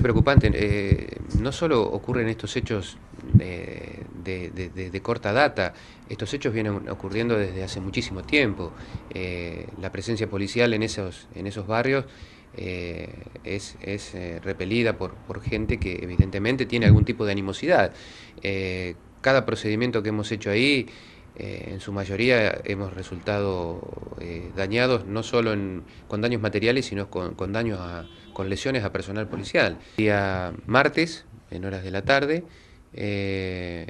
preocupante. Eh, no solo ocurren estos hechos eh, de, corta data, estos hechos vienen ocurriendo desde hace muchísimo tiempo. Eh, la presencia policial en esos, en esos barrios es, repelida por, por, gente que evidentemente tiene algún tipo de animosidad. cada procedimiento que hemos hecho ahí eh, en su mayoría hemos resultado eh, dañados no solo con daños materiales, sino con, con daños con lesiones a personal policial. El día martes, en horas de la tarde, eh,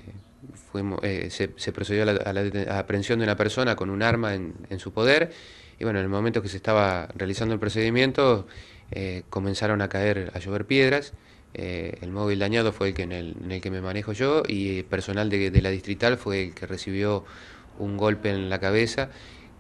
fuimos, se, procedió a la, aprehensión de una persona con un arma en, en, su poder y bueno, en el momento que se estaba realizando el procedimiento comenzaron a caer, a llover piedras. Eh, el móvil dañado fue el que en el, que me manejo yo y personal de, la distrital fue el que recibió un golpe en la cabeza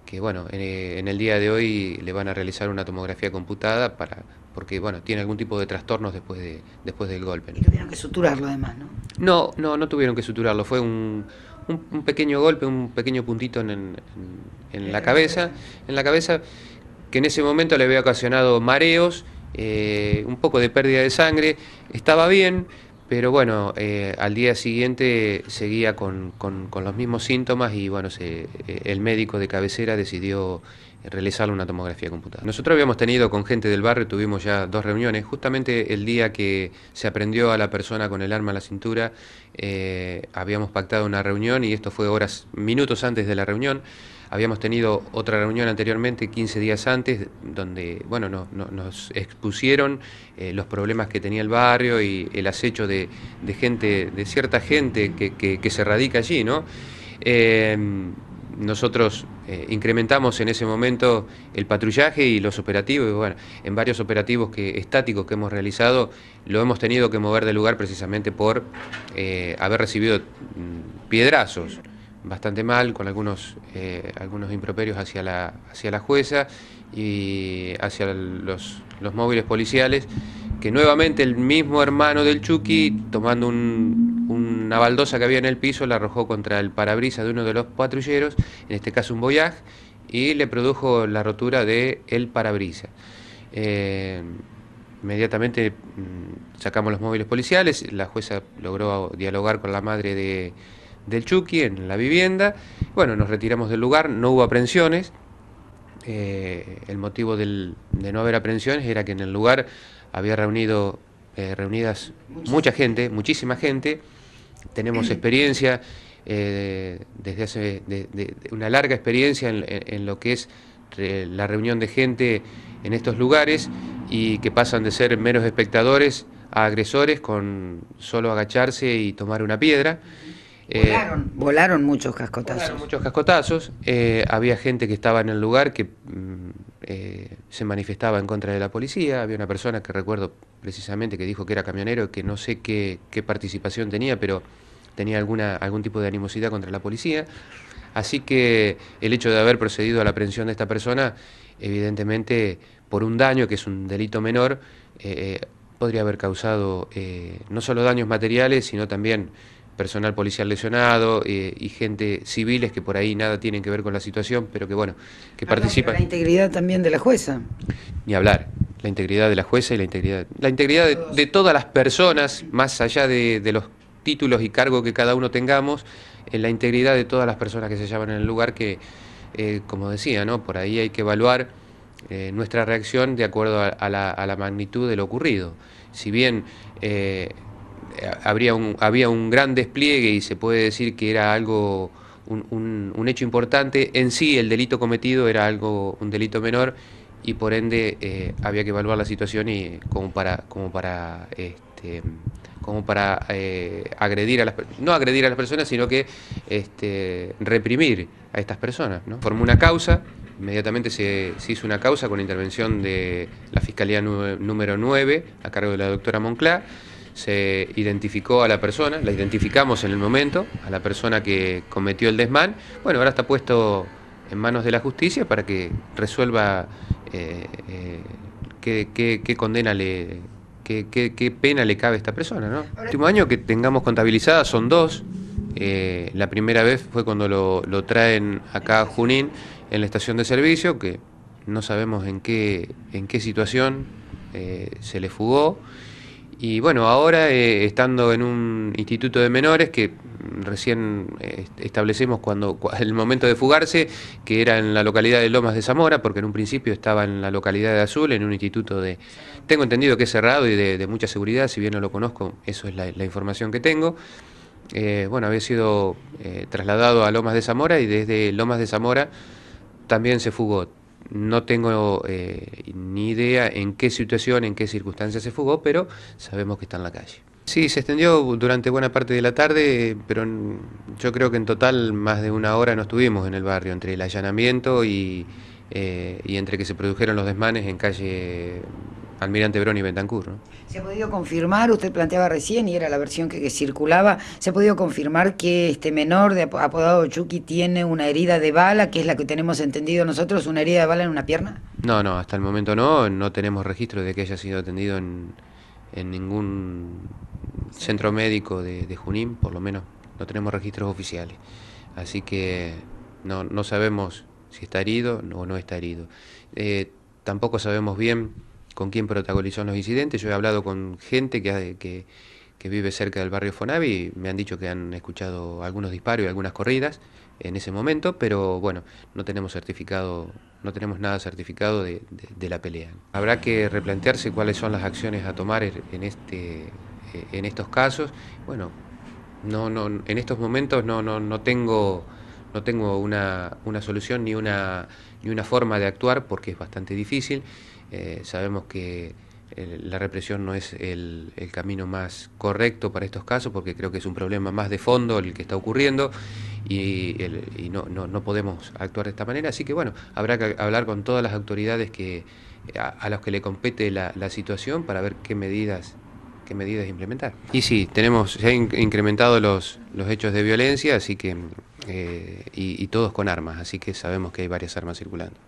que bueno, eh, en, el día de hoy le van a realizar una tomografía computada para porque bueno, tiene algún tipo de trastornos después de después del golpe. Y tuvieron que suturarlo además, ¿no? No, no, tuvieron que suturarlo, fue un, un, pequeño golpe, un pequeño puntito en la cabeza, en la cabeza que en ese momento le había ocasionado mareos eh, un poco de pérdida de sangre, estaba bien, pero bueno, eh, al día siguiente seguía con, los mismos síntomas y bueno, eh, el médico de cabecera decidió realizarle una tomografía computada. Nosotros habíamos tenido con gente del barrio, tuvimos ya dos reuniones, justamente el día que se aprendió a la persona con el arma a la cintura, habíamos pactado una reunión y esto fue horas, minutos antes de la reunión. Habíamos tenido otra reunión anteriormente, 15 días antes, donde bueno, nos expusieron eh, los problemas que tenía el barrio y el acecho de, gente, de cierta gente que, se radica allí, ¿no? Eh, nosotros eh, incrementamos en ese momento el patrullaje y los operativos. bueno, en varios operativos que, estáticos que hemos realizado, lo hemos tenido que mover de lugar precisamente por haber recibido mm, piedrazos bastante mal, con algunos, eh, algunos improperios hacia la, hacia la jueza y hacia los, móviles policiales, que nuevamente el mismo hermano del Chucky, tomando una baldosa que había en el piso, la arrojó contra el parabrisa de uno de los patrulleros, en este caso un boyaj y le produjo la rotura del el parabrisas. Eh, inmediatamente mm, sacamos los móviles policiales, la jueza logró dialogar con la madre de del Chucky en la vivienda. Bueno, nos retiramos del lugar, no hubo aprensiones. Eh, el motivo del, de no haber aprensiones era que en el lugar había reunido eh, reunidas mucha gente, muchísima gente. Tenemos experiencia eh, desde hace una larga experiencia en, lo que es la reunión de gente en estos lugares y que pasan de ser meros espectadores a agresores con solo agacharse y tomar una piedra. Eh, volaron, muchos cascotazos. muchos cascotazos. Eh, había gente que estaba en el lugar que mm, eh, se manifestaba en contra de la policía. Había una persona que recuerdo precisamente que dijo que era camionero, y que no sé qué, participación tenía, pero tenía alguna, algún tipo de animosidad contra la policía. Así que el hecho de haber procedido a la aprehensión de esta persona, evidentemente por un daño, que es un delito menor, podría haber causado no solo daños materiales, sino también personal policial lesionado eh, y gente civiles que por ahí nada tienen que ver con la situación, pero que bueno, que ah, participan. La integridad también de la jueza. Ni hablar, la integridad de la jueza y la integridad, la integridad de, todas las personas, más allá de, los títulos y cargos que cada uno tengamos, en la integridad de todas las personas que se llaman en el lugar que, eh, como decía, ¿no? por ahí hay que evaluar eh, nuestra reacción de acuerdo a, la, a, la, magnitud de lo ocurrido. Si bien eh, habría había un gran despliegue y se puede decir que era algo, un, hecho importante. En sí, el delito cometido era algo, un delito menor y por ende eh, había que evaluar la situación y como para, como para, este, como para eh, agredir a las, no agredir a las personas, sino que este, reprimir a estas personas. Formó una causa inmediatamente se, se, hizo una causa con intervención de la Fiscalía número 9 a cargo de la doctora Monclá se identificó a la persona, la identificamos en el momento, a la persona que cometió el desmán. Bueno, ahora está puesto en manos de la justicia para que resuelva eh, eh, qué, condena le... Qué, pena le cabe a esta persona, ¿no? El último año que tengamos contabilizada son dos. Eh, la primera vez fue cuando lo, traen acá a Junín en la estación de servicio, que no sabemos en qué, en qué situación se le fugó. Y bueno, ahora eh, estando en un instituto de menores que recién eh, establecemos cuando el momento de fugarse, que era en la localidad de Lomas de Zamora, porque en un principio estaba en la localidad de Azul, en un instituto de, tengo entendido que es cerrado y de, mucha seguridad, si bien no lo conozco, eso es la, información que tengo. Eh, bueno, había sido trasladado a Lomas de Zamora y desde Lomas de Zamora también se fugó no tengo eh, ni idea en qué situación, en qué circunstancias se fugó, pero sabemos que está en la calle. Sí, se extendió durante buena parte de la tarde, pero yo creo que en total más de una hora no estuvimos en el barrio, entre el allanamiento y eh, entre que se produjeron los desmanes en calle Almirante Broni y Bentancur. ¿no? ¿Se ha podido confirmar, usted planteaba recién y era la versión que, circulaba, se ha podido confirmar que este menor de apodado Chucky tiene una herida de bala, que es la que tenemos entendido nosotros, una herida de bala en una pierna? No, no, hasta el momento no, no tenemos registro de que haya sido atendido en, ningún centro médico de, Junín, por lo menos no tenemos registros oficiales. Así que no, no sabemos si está herido o no está herido. Eh, tampoco sabemos bien con quién protagonizó Los Incidentes. Yo he hablado con gente que, vive cerca del barrio Fonavi y me han dicho que han escuchado algunos disparos y algunas corridas en ese momento, pero bueno, no tenemos certificado, no tenemos nada certificado de, la pelea. Habrá que replantearse cuáles son las acciones a tomar er, en este eh, en estos casos. Bueno, no, en estos momentos no, tengo, no tengo una, solución ni ni una forma de actuar porque es bastante difícil. Eh, sabemos que eh, la represión no es el, camino más correcto para estos casos porque creo que es un problema más de fondo el que está ocurriendo y, no, no, podemos actuar de esta manera. Así que bueno, habrá que hablar con todas las autoridades que, a, las que le compete la, situación para ver qué medidas qué medidas implementar. Y sí, tenemos, se han incrementado los, los hechos de violencia, así que eh, y todos con armas, así que sabemos que hay varias armas circulando.